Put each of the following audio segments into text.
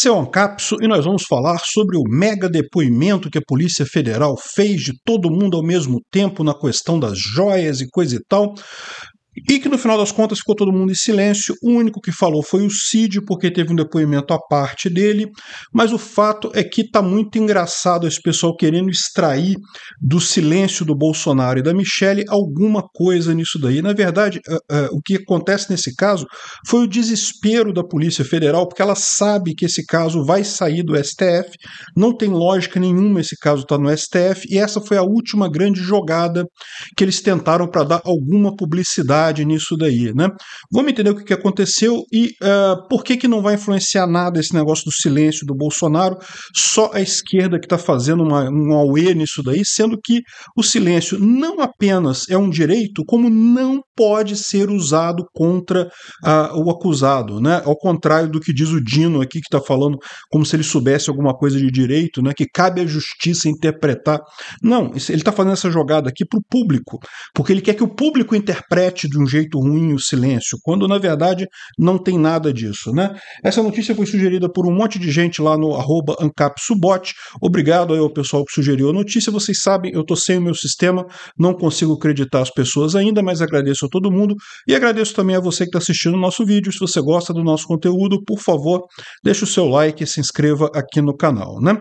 Seu Ancapso e nós vamos falar sobre o mega depoimento que a Polícia Federal fez de todo mundo ao mesmo tempo na questão das joias e coisa e tal. E que no final das contas ficou todo mundo em silêncio. O único que falou foi o Cid, porque teve um depoimento à parte dele. Mas o fato é que tá muito engraçado esse pessoal querendo extrair do silêncio do Bolsonaro e da Michelle alguma coisa nisso daí. Na verdade, eh, eh, o que acontece nesse caso foi o desespero da Polícia Federal, porque ela sabe que esse caso vai sair do STF. Não tem lógica nenhuma esse caso tá no STF. E essa foi a última grande jogada que eles tentaram para dar alguma publicidade nisso daí, né? Vamos entender o que, que aconteceu e uh, por que, que não vai influenciar nada esse negócio do silêncio do Bolsonaro, só a esquerda que está fazendo uma, um auê nisso daí, sendo que o silêncio não apenas é um direito, como não pode ser usado contra uh, o acusado, né? Ao contrário do que diz o Dino aqui, que está falando como se ele soubesse alguma coisa de direito, né? Que cabe à justiça interpretar. Não, ele está fazendo essa jogada aqui para o público, porque ele quer que o público interprete do de um jeito ruim o silêncio, quando na verdade não tem nada disso, né? Essa notícia foi sugerida por um monte de gente lá no arroba ancapsubot. Obrigado aí ao pessoal que sugeriu a notícia. Vocês sabem, eu tô sem o meu sistema, não consigo acreditar as pessoas ainda, mas agradeço a todo mundo e agradeço também a você que está assistindo o nosso vídeo. Se você gosta do nosso conteúdo, por favor, deixe o seu like e se inscreva aqui no canal, né?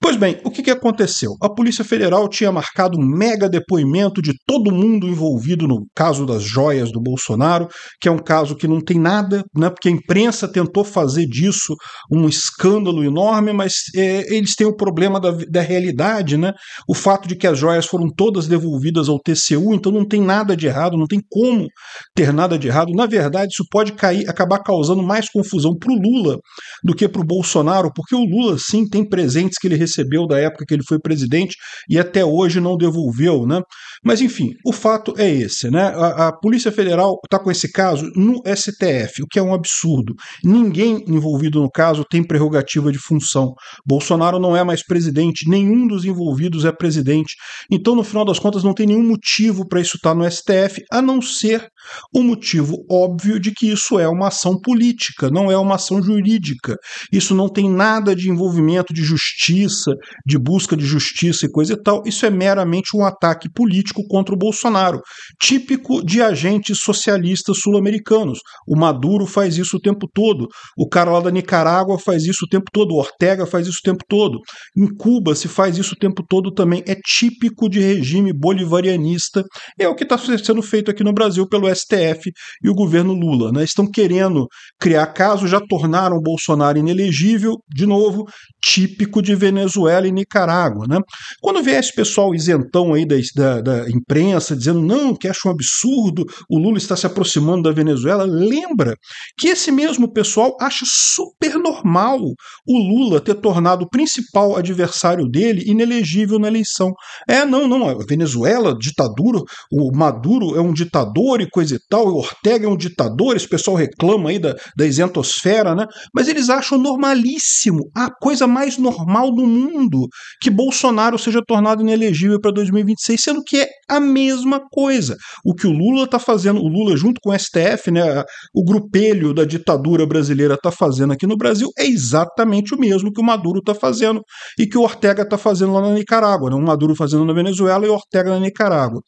Pois bem, o que, que aconteceu? A Polícia Federal tinha marcado um mega depoimento de todo mundo envolvido no caso das joias do Bolsonaro, que é um caso que não tem nada, né, porque a imprensa tentou fazer disso um escândalo enorme, mas é, eles têm o problema da, da realidade, né? o fato de que as joias foram todas devolvidas ao TCU, então não tem nada de errado, não tem como ter nada de errado. Na verdade, isso pode cair, acabar causando mais confusão para o Lula do que para o Bolsonaro, porque o Lula, sim, tem presentes que ele recebeu da época que ele foi presidente e até hoje não devolveu, né? Mas enfim, o fato é esse, né? A, a Polícia Federal está com esse caso no STF, o que é um absurdo. Ninguém envolvido no caso tem prerrogativa de função. Bolsonaro não é mais presidente, nenhum dos envolvidos é presidente. Então, no final das contas, não tem nenhum motivo para isso estar tá no STF, a não ser o motivo óbvio de que isso é uma ação política, não é uma ação jurídica. Isso não tem nada de envolvimento de justiça justiça, de busca de justiça e coisa e tal, isso é meramente um ataque político contra o Bolsonaro, típico de agentes socialistas sul-americanos. O Maduro faz isso o tempo todo, o cara lá da Nicarágua faz isso o tempo todo, o Ortega faz isso o tempo todo, em Cuba se faz isso o tempo todo também. É típico de regime bolivarianista, é o que está sendo feito aqui no Brasil pelo STF e o governo Lula. Né? Estão querendo criar caso, já tornaram Bolsonaro inelegível, de novo, típico de Venezuela. Venezuela e Nicarágua. Né? Quando vê esse pessoal isentão aí da, da, da imprensa dizendo não, que acha um absurdo, o Lula está se aproximando da Venezuela, lembra que esse mesmo pessoal acha super normal o Lula ter tornado o principal adversário dele inelegível na eleição. É, não, não, a Venezuela, ditadura, o Maduro é um ditador e coisa e tal, o Ortega é um ditador, esse pessoal reclama aí da, da isentosfera, né? Mas eles acham normalíssimo, a coisa mais normal do mundo mundo que Bolsonaro seja tornado inelegível para 2026, sendo que é a mesma coisa. O que o Lula está fazendo, o Lula junto com o STF, né, o grupelho da ditadura brasileira está fazendo aqui no Brasil, é exatamente o mesmo que o Maduro está fazendo e que o Ortega está fazendo lá na Nicarágua. Né? O Maduro fazendo na Venezuela e o Ortega na Nicarágua.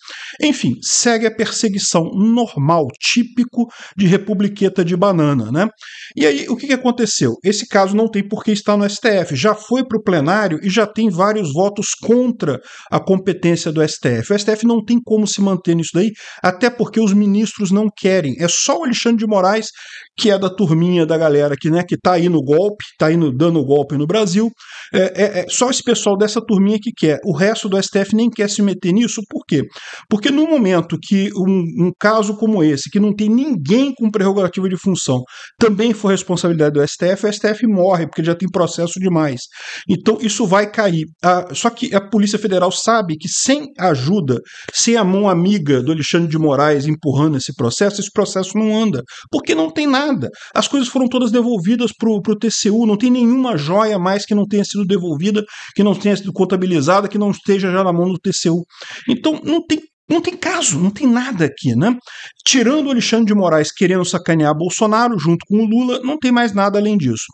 Enfim, segue a perseguição normal, típico de republiqueta de banana. Né? E aí, o que, que aconteceu? Esse caso não tem por que estar no STF. Já foi para o plenário plenário e já tem vários votos contra a competência do STF. O STF não tem como se manter nisso daí, até porque os ministros não querem. É só o Alexandre de Moraes que é da turminha da galera que né, que está aí no golpe, está aí dando golpe no Brasil. É, é, é, só esse pessoal dessa turminha que quer. O resto do STF nem quer se meter nisso. Por quê? Porque no momento que um, um caso como esse, que não tem ninguém com prerrogativa de função, também for responsabilidade do STF, o STF morre, porque já tem processo demais. Então isso vai cair. A, só que a Polícia Federal sabe que sem ajuda, sem a mão amiga do Alexandre de Moraes empurrando esse processo, esse processo não anda. Porque não tem nada nada. As coisas foram todas devolvidas para o TCU, não tem nenhuma joia mais que não tenha sido devolvida, que não tenha sido contabilizada, que não esteja já na mão do TCU. Então, não tem não tem caso, não tem nada aqui, né? Tirando o Alexandre de Moraes querendo sacanear Bolsonaro junto com o Lula, não tem mais nada além disso.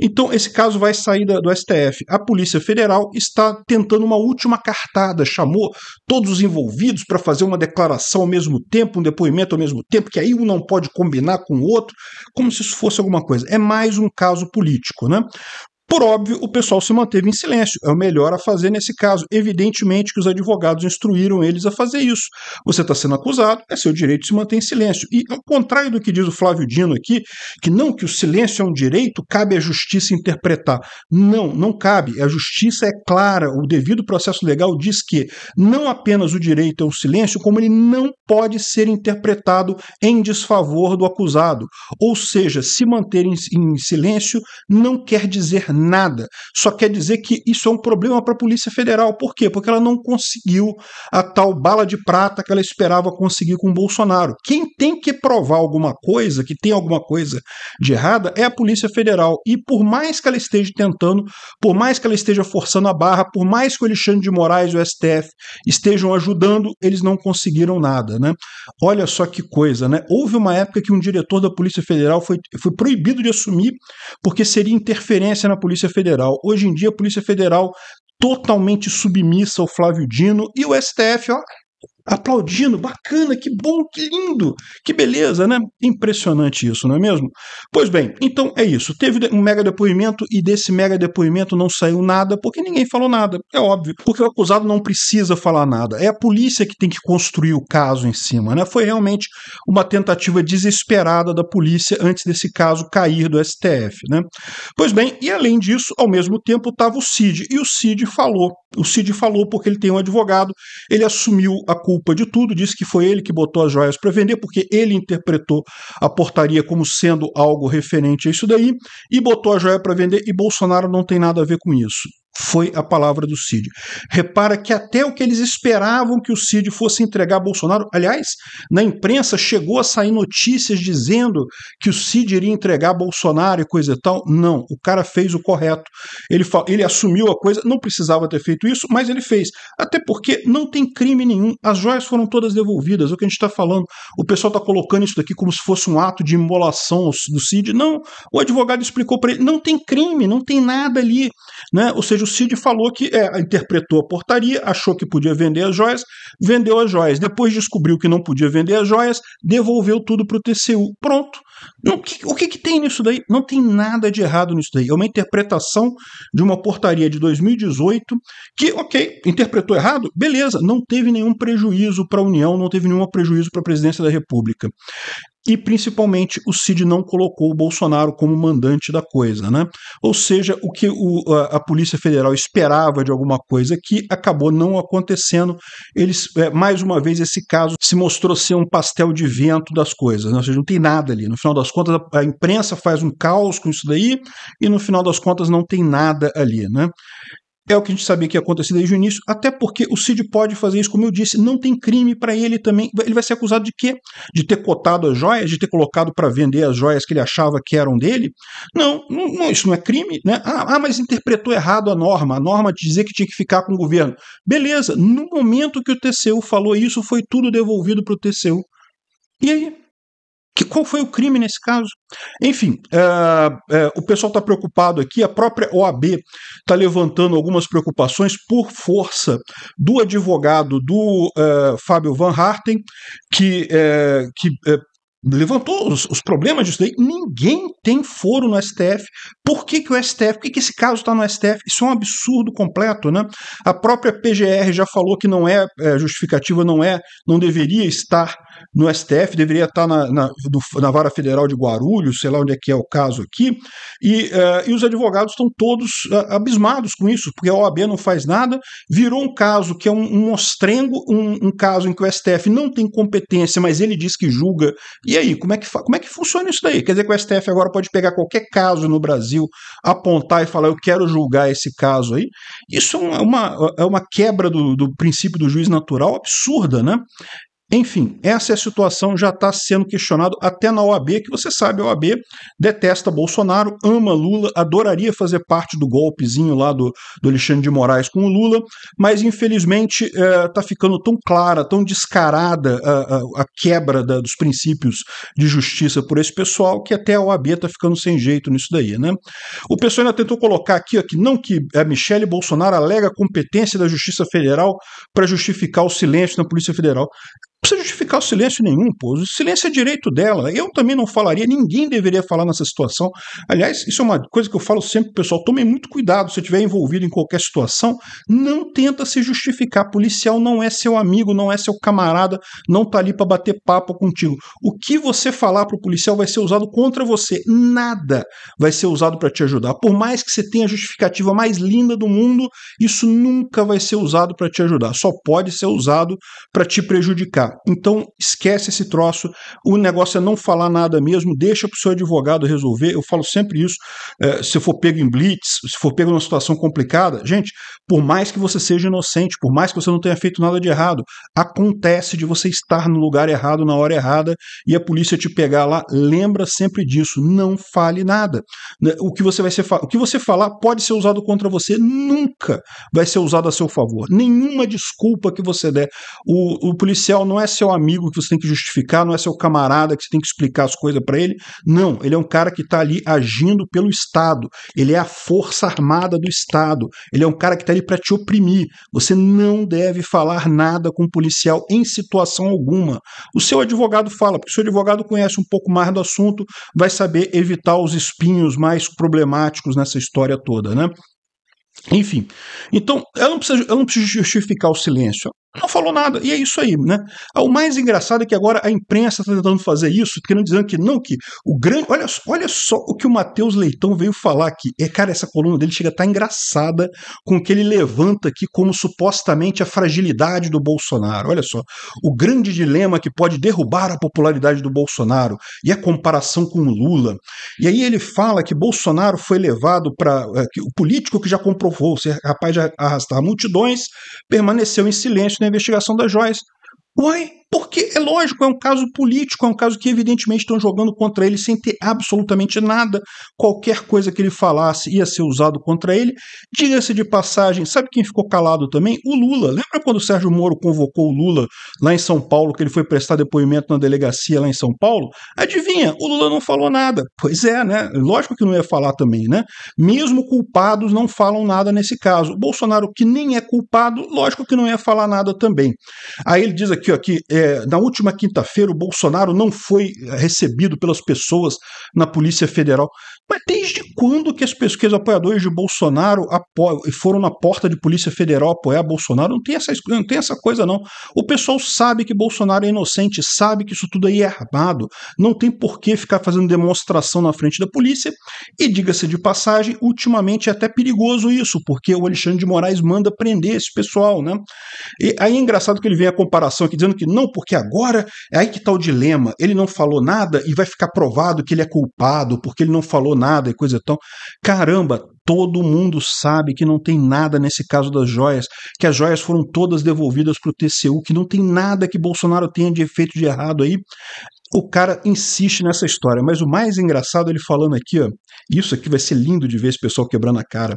Então, esse caso vai sair do STF. A Polícia Federal está tentando uma última cartada, chamou todos os envolvidos para fazer uma declaração ao mesmo tempo, um depoimento ao mesmo tempo, que aí um não pode combinar com o outro, como se isso fosse alguma coisa. É mais um caso político, né? Por óbvio, o pessoal se manteve em silêncio. É o melhor a fazer nesse caso. Evidentemente que os advogados instruíram eles a fazer isso. Você está sendo acusado, é seu direito se manter em silêncio. E ao contrário do que diz o Flávio Dino aqui, que não que o silêncio é um direito, cabe à justiça interpretar. Não, não cabe. A justiça é clara. O devido processo legal diz que não apenas o direito é o silêncio, como ele não pode ser interpretado em desfavor do acusado. Ou seja, se manter em silêncio não quer dizer nada. Só quer dizer que isso é um problema para a Polícia Federal. Por quê? Porque ela não conseguiu a tal bala de prata que ela esperava conseguir com o Bolsonaro. Quem tem que provar alguma coisa, que tem alguma coisa de errada, é a Polícia Federal. E por mais que ela esteja tentando, por mais que ela esteja forçando a barra, por mais que o Alexandre de Moraes e o STF estejam ajudando, eles não conseguiram nada. Né? Olha só que coisa, né? Houve uma época que um diretor da Polícia Federal foi, foi proibido de assumir porque seria interferência na Polícia Polícia Federal. Hoje em dia, a Polícia Federal totalmente submissa ao Flávio Dino e o STF, ó, aplaudindo, bacana, que bom, que lindo, que beleza, né? Impressionante isso, não é mesmo? Pois bem, então é isso. Teve um mega depoimento e desse mega depoimento não saiu nada porque ninguém falou nada, é óbvio. Porque o acusado não precisa falar nada. É a polícia que tem que construir o caso em cima, né? Foi realmente uma tentativa desesperada da polícia antes desse caso cair do STF, né? Pois bem, e além disso, ao mesmo tempo estava o Cid e o Cid falou. O Cid falou porque ele tem um advogado, ele assumiu a culpa de tudo, disse que foi ele que botou as joias para vender, porque ele interpretou a portaria como sendo algo referente a isso daí, e botou a joia para vender, e Bolsonaro não tem nada a ver com isso foi a palavra do Cid. Repara que até o que eles esperavam que o Cid fosse entregar a Bolsonaro, aliás, na imprensa chegou a sair notícias dizendo que o Cid iria entregar a Bolsonaro e coisa e tal. Não, o cara fez o correto. Ele, ele assumiu a coisa, não precisava ter feito isso, mas ele fez. Até porque não tem crime nenhum. As joias foram todas devolvidas, é o que a gente está falando. O pessoal está colocando isso daqui como se fosse um ato de imolação do Cid. Não, o advogado explicou para ele, não tem crime, não tem nada ali. Né? Ou seja, o Cid falou que é, interpretou a portaria, achou que podia vender as joias, vendeu as joias. Depois descobriu que não podia vender as joias, devolveu tudo para o TCU. Pronto. o que, que tem nisso daí? Não tem nada de errado nisso daí. É uma interpretação de uma portaria de 2018 que, ok, interpretou errado, beleza, não teve nenhum prejuízo para a União, não teve nenhum prejuízo para a presidência da República e principalmente o Cid não colocou o Bolsonaro como mandante da coisa, né? Ou seja, o que o, a, a, Polícia Federal esperava de alguma coisa que acabou não acontecendo. Eles, é, mais uma vez, esse caso se mostrou ser um pastel de vento das coisas, né? ou seja, não tem nada ali. No final das contas, a, a, imprensa faz um caos com isso daí e no final das contas não tem nada ali, né? É o que a gente sabia que ia acontecer desde o início, até porque o Cid pode fazer isso, como eu disse, não tem crime para ele também. Ele vai ser acusado de quê? De ter cotado as joias, de ter colocado para vender as joias que ele achava que eram dele? Não, não isso não é crime, né? Ah, ah, mas interpretou errado a norma, a norma de dizer que tinha que ficar com o governo. Beleza, no momento que o TCU falou isso, foi tudo devolvido para o TCU. E aí? Que, qual foi o crime nesse caso? Enfim, é, é, o pessoal está preocupado aqui, a própria OAB está levantando algumas preocupações por força do advogado do é, Fábio Van Harten, que, é, que é, levantou os, os, problemas disso daí. Ninguém tem foro no STF. Por que, que o STF? Por que, que esse caso está no STF? Isso é um absurdo completo, né? A própria PGR já falou que não é, é justificativa, não é, não deveria estar no STF, deveria estar tá na, na, do, na, vara federal de Guarulhos, sei lá onde é que é o caso aqui. E, uh, e os advogados estão todos uh, abismados com isso, porque a OAB não faz nada. Virou um caso que é um, um mostrengo, um, um caso em que o STF não tem competência, mas ele diz que julga e aí, como é, que, como é que funciona isso daí? Quer dizer que o STF agora pode pegar qualquer caso no Brasil, apontar e falar, eu quero julgar esse caso aí? Isso é uma, é uma quebra do, do princípio do juiz natural absurda, né? Enfim, essa é a situação, já está sendo questionado até na OAB, que você sabe, a OAB detesta Bolsonaro, ama Lula, adoraria fazer parte do golpezinho lá do, do Alexandre de Moraes com o Lula, mas infelizmente está eh, é, ficando tão clara, tão descarada a, a, a quebra da, dos princípios de justiça por esse pessoal que até a OAB está ficando sem jeito nisso daí. Né? O pessoal ainda tentou colocar aqui ó, que não que a Michele Bolsonaro alega competência da Justiça Federal para justificar o silêncio na Polícia Federal precisa justificar o silêncio nenhum, pô. O silêncio é direito dela. Eu também não falaria, ninguém deveria falar nessa situação. Aliás, isso é uma coisa que eu falo sempre, pessoal. tome muito cuidado se estiver envolvido em qualquer situação. Não tenta se justificar. Policial não é seu amigo, não é seu camarada, não tá ali para bater papo contigo. O que você falar pro policial vai ser usado contra você. Nada vai ser usado para te ajudar. Por mais que você tenha a justificativa mais linda do mundo, isso nunca vai ser usado para te ajudar. Só pode ser usado para te prejudicar. Então, esquece esse troço. O negócio é não falar nada mesmo, deixa para o seu advogado resolver. Eu falo sempre isso. É, se for pego em blitz, se for pego numa situação complicada, gente, por mais que você seja inocente, por mais que você não tenha feito nada de errado, acontece de você estar no lugar errado, na hora errada, e a polícia te pegar lá. Lembra sempre disso. Não fale nada. Né, o que você vai ser, o que você falar pode ser usado contra você, nunca vai ser usado a seu favor. Nenhuma desculpa que você der. O, o policial não é não é seu amigo que você tem que justificar, não é seu camarada que você tem que explicar as coisas para ele. Não, ele é um cara que está ali agindo pelo Estado. Ele é a força armada do Estado. Ele é um cara que está ali para te oprimir. Você não deve falar nada com o um policial em situação alguma. O seu advogado fala, porque o seu advogado conhece um pouco mais do assunto, vai saber evitar os espinhos mais problemáticos nessa história toda, né? Enfim, então ela não, precisa, ela não precisa justificar o silêncio. não falou nada, e é isso aí, né? Ah, o mais engraçado é que agora a imprensa está tentando fazer isso, querendo dizer que não, que o grande. Olha, olha só o que o Matheus Leitão veio falar aqui. É, cara, essa coluna dele chega a estar tá engraçada com o que ele levanta aqui como supostamente a fragilidade do Bolsonaro. Olha só, o grande dilema que pode derrubar a popularidade do Bolsonaro e a comparação com o Lula. E aí ele fala que Bolsonaro foi levado para. É, o político que já provou ser capaz de arrastar multidões, permaneceu em silêncio na investigação das joias. Uai, porque, é lógico, é um caso político, é um caso que, evidentemente, estão jogando contra ele sem ter absolutamente nada. Qualquer coisa que ele falasse ia ser usado contra ele. Diga-se de passagem, sabe quem ficou calado também? O Lula. Lembra quando o Sérgio Moro convocou o Lula lá em São Paulo, que ele foi prestar depoimento na delegacia lá em São Paulo? Adivinha, o Lula não falou nada. Pois é, né? Lógico que não ia falar também, né? Mesmo culpados não falam nada nesse caso. O Bolsonaro, que nem é culpado, lógico que não ia falar nada também. Aí ele diz aqui, ó, que. É é, na última quinta-feira o Bolsonaro não foi recebido pelas pessoas na Polícia Federal. Mas desde quando que as pessoas, que os apoiadores de Bolsonaro apoiam, foram na porta de Polícia Federal apoiar Bolsonaro? Não tem, essa, não tem essa coisa, não. O pessoal sabe que Bolsonaro é inocente, sabe que isso tudo aí é armado. Não tem por que ficar fazendo demonstração na frente da polícia. E diga-se de passagem, ultimamente é até perigoso isso, porque o Alexandre de Moraes manda prender esse pessoal, né? E aí é engraçado que ele vem a comparação aqui dizendo que não, porque agora é aí que está o dilema. Ele não falou nada e vai ficar provado que ele é culpado, porque ele não falou nada e coisa e tal. Caramba, todo mundo sabe que não tem nada nesse caso das joias, que as joias foram todas devolvidas para o TCU, que não tem nada que Bolsonaro tenha de efeito de errado aí o cara insiste nessa história, mas o mais engraçado é ele falando aqui, ó, isso aqui vai ser lindo de ver esse pessoal quebrando a cara.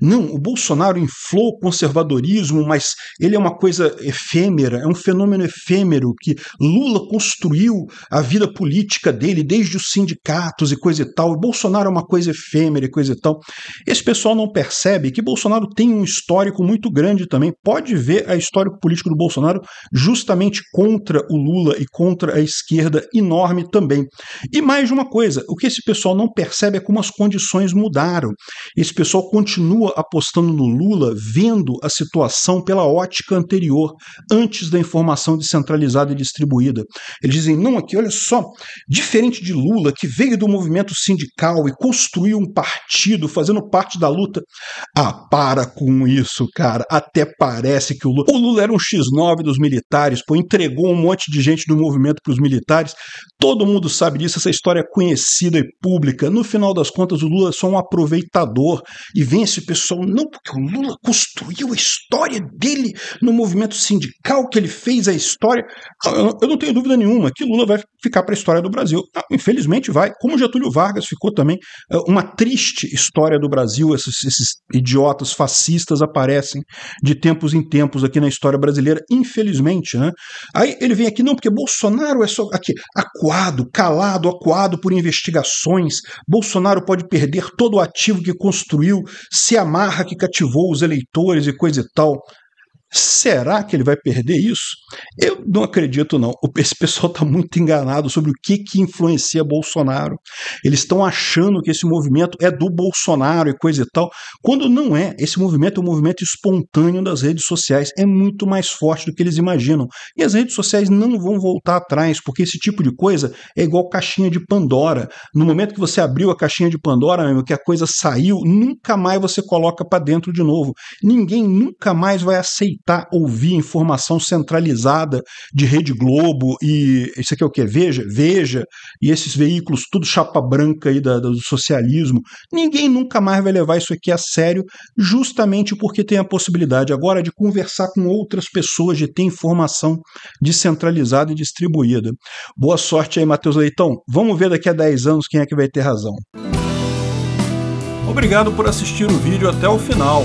Não, o Bolsonaro inflou o conservadorismo, mas ele é uma coisa efêmera, é um fenômeno efêmero que Lula construiu a vida política dele desde os sindicatos e coisa e tal. o Bolsonaro é uma coisa efêmera e coisa e tal. Esse pessoal não percebe que Bolsonaro tem um histórico muito grande também. Pode ver a histórico político do Bolsonaro justamente contra o Lula e contra a esquerda enorme também. E mais uma coisa, o que esse pessoal não percebe é como as condições mudaram. Esse pessoal continua apostando no Lula, vendo a situação pela ótica anterior, antes da informação descentralizada e distribuída. Eles dizem: não, aqui, olha só, diferente de Lula, que veio do movimento sindical e construiu um partido fazendo parte da luta. Ah, para com isso, cara. Até parece que o Lula. O Lula era um X9 dos militares, pô, entregou um monte de gente do movimento para os militares Todo mundo sabe disso, essa história é conhecida e pública. No final das contas, o Lula é só um aproveitador e vence o pessoal. Não, porque o Lula construiu a história dele no movimento sindical que ele fez a história. Eu não tenho dúvida nenhuma que Lula vai ficar para a história do Brasil. Ah, infelizmente vai, como Getúlio Vargas ficou também é, uma triste história do Brasil. Esses, esses idiotas fascistas aparecem de tempos em tempos aqui na história brasileira, infelizmente, né? Aí ele vem aqui, não, porque Bolsonaro é só. Aqui, Acuado, calado, acuado por investigações, Bolsonaro pode perder todo o ativo que construiu, se amarra que cativou os eleitores e coisa e tal. Será que ele vai perder isso? Eu não acredito, não. Esse pessoal está muito enganado sobre o que, que influencia Bolsonaro. Eles estão achando que esse movimento é do Bolsonaro e coisa e tal, quando não é. Esse movimento é um movimento espontâneo das redes sociais. É muito mais forte do que eles imaginam. E as redes sociais não vão voltar atrás, porque esse tipo de coisa é igual caixinha de Pandora. No momento que você abriu a caixinha de Pandora, mesmo, que a coisa saiu, nunca mais você coloca para dentro de novo. Ninguém nunca mais vai aceitar evitar ouvir informação centralizada de Rede Globo e isso aqui é o que? Veja, Veja, e esses veículos, tudo chapa branca aí da, do socialismo. Ninguém nunca mais vai levar isso aqui a sério, justamente porque tem a possibilidade agora de conversar com outras pessoas, de ter informação descentralizada e distribuída. Boa sorte aí, Matheus Leitão. Vamos ver daqui a 10 anos quem é que vai ter razão. Obrigado por assistir o vídeo até o final.